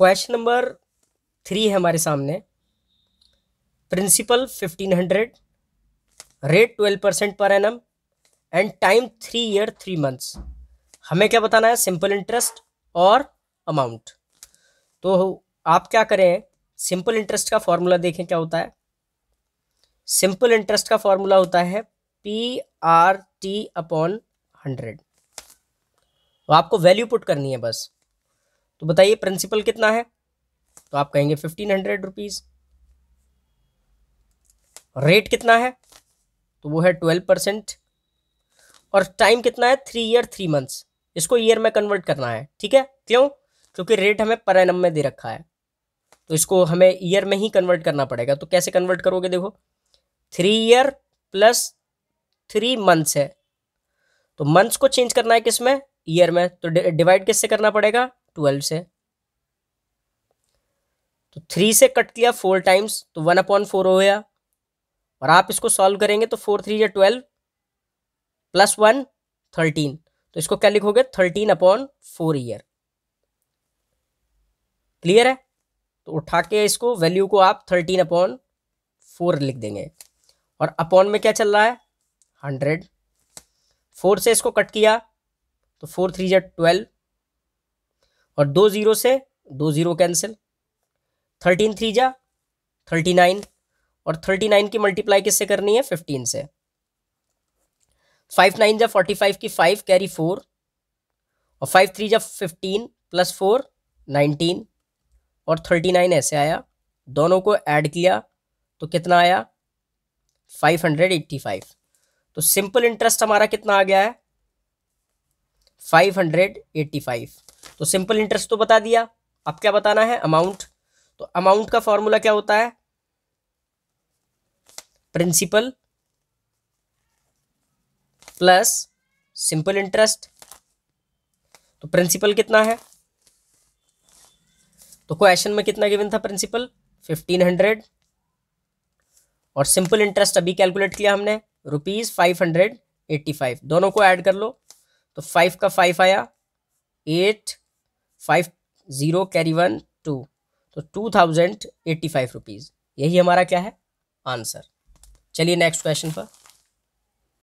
question number three है हमारे सामने principal fifteen hundred rate twelve percent पर and and time three year three months हमें क्या बताना है सिंपल इंटरेस्ट और अमाउंट तो आप क्या करें सिंपल इंटरेस्ट का फॉर्मूला देखें क्या होता है सिंपल इंटरेस्ट का फॉर्मूला होता है P R T upon hundred तो आपको वैल्यू पुट करनी है बस तो बताइए प्रिंसिपल कितना है तो आप कहेंगे फिफ्टीन हंड्रेड रुपीज़ रेट कितना है तो वो है ट्वेल्व परसेंट और टाइम कितना है थ्री ईयर थ्री मंथ्स इसको ईयर में कन्वर्ट करना है ठीक है क्यों क्योंकि रेट हमें पर एनम में दे रखा है तो इसको हमें ईयर में ही कन्वर्ट करना पड़ेगा तो कैसे कन्वर्ट करोगे देखो three year plus three months है तो मंथ्स को चेंज करना है किस में ईयर में तो डिवाइड किससे करना पड़ेगा ट्वेल्व से तो थ्री से कट किया फोर टाइम्स तो वन अपॉन फोर हो गया और आप इसको सॉल्व करेंगे तो फोर थ्री या ट्वेल्व प्लस वन थर्टीन तो इसको क्या लिखोगे thirteen upon four year clear है तो उठा के इसको वैल्यू को आप थर्टीन अपॉन फोर लिख देंगे और अपॉन में क्या चल रहा है हंड्रेड फोर से इसको कट किया तो फोर थ्री या ट्वेल्व और दो ज़ीरो से दो ज़ीरो कैंसिल थर्टीन थ्री जा थर्टी नाइन और थर्टी नाइन की मल्टीप्लाई किससे करनी है फिफ्टीन से फाइव नाइन जा फोर्टी फाइव की फाइव कैरी फोर और फाइव थ्री जा फिफ्टीन प्लस फोर नाइनटीन और थर्टी नाइन ऐसे आया दोनों को ऐड किया तो कितना आया फाइव हंड्रेड एट्टी फाइव तो सिंपल इंटरेस्ट हमारा कितना आ गया है फाइव हंड्रेड एट्टी फाइव तो सिंपल इंटरेस्ट तो बता दिया अब क्या बताना है अमाउंट तो अमाउंट का फॉर्मूला क्या होता है प्रिंसिपल प्लस सिंपल इंटरेस्ट तो प्रिंसिपल कितना है तो क्वेश्चन में कितना गिवन था प्रिंसिपल फिफ्टीन हंड्रेड और सिंपल इंटरेस्ट अभी कैलकुलेट किया हमने rupees five hundred eighty five दोनों को ऐड कर लो तो फाइव का फाइव आया eight five zero carry one two तो two thousand eighty five rupees यही हमारा क्या है आंसर चलिए नेक्स्ट क्वेश्चन पर